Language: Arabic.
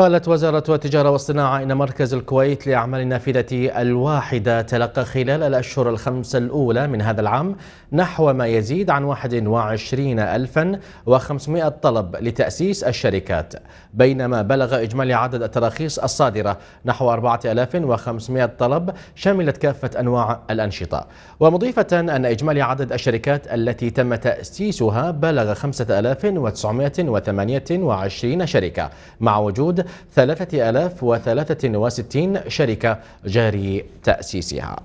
قالت وزارة التجارة والصناعة إن مركز الكويت لأعمال النافذة الواحدة تلقى خلال الأشهر الخمسة الأولى من هذا العام نحو ما يزيد عن 21500 طلب لتأسيس الشركات بينما بلغ إجمالي عدد التراخيص الصادرة نحو 4500 طلب شملت كافة أنواع الأنشطة ومضيفة أن إجمالي عدد الشركات التي تم تأسيسها بلغ 5928 شركة مع وجود 3063 شركة جاري تأسيسها